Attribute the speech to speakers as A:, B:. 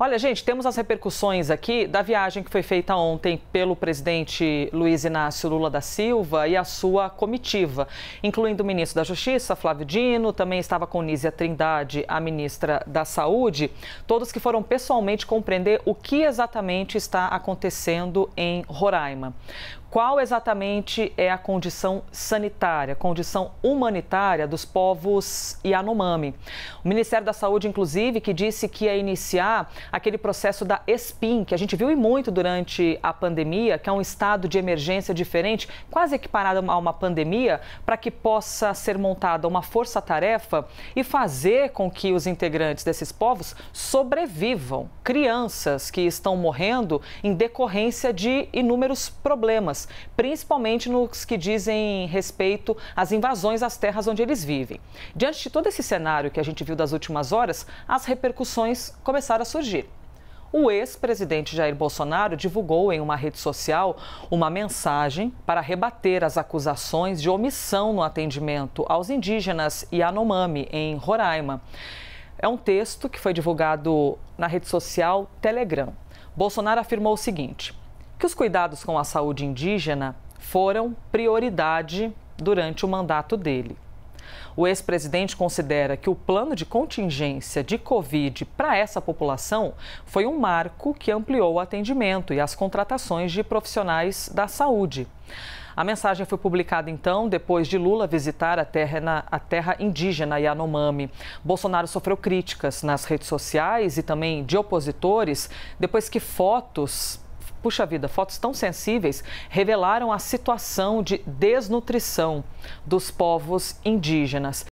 A: Olha, gente, temos as repercussões aqui da viagem que foi feita ontem pelo presidente Luiz Inácio Lula da Silva e a sua comitiva, incluindo o ministro da Justiça, Flávio Dino, também estava com Nízia Trindade, a ministra da Saúde, todos que foram pessoalmente compreender o que exatamente está acontecendo em Roraima qual exatamente é a condição sanitária, condição humanitária dos povos Yanomami. O Ministério da Saúde, inclusive, que disse que ia iniciar aquele processo da ESPIN, que a gente viu e muito durante a pandemia, que é um estado de emergência diferente, quase equiparado a uma pandemia, para que possa ser montada uma força-tarefa e fazer com que os integrantes desses povos sobrevivam. Crianças que estão morrendo em decorrência de inúmeros problemas principalmente nos que dizem respeito às invasões às terras onde eles vivem. Diante de todo esse cenário que a gente viu das últimas horas, as repercussões começaram a surgir. O ex-presidente Jair Bolsonaro divulgou em uma rede social uma mensagem para rebater as acusações de omissão no atendimento aos indígenas e Anomami, em Roraima. É um texto que foi divulgado na rede social Telegram. Bolsonaro afirmou o seguinte: que os cuidados com a saúde indígena foram prioridade durante o mandato dele. O ex-presidente considera que o plano de contingência de Covid para essa população foi um marco que ampliou o atendimento e as contratações de profissionais da saúde. A mensagem foi publicada então depois de Lula visitar a terra, na, a terra indígena Yanomami. Bolsonaro sofreu críticas nas redes sociais e também de opositores depois que fotos puxa vida, fotos tão sensíveis revelaram a situação de desnutrição dos povos indígenas.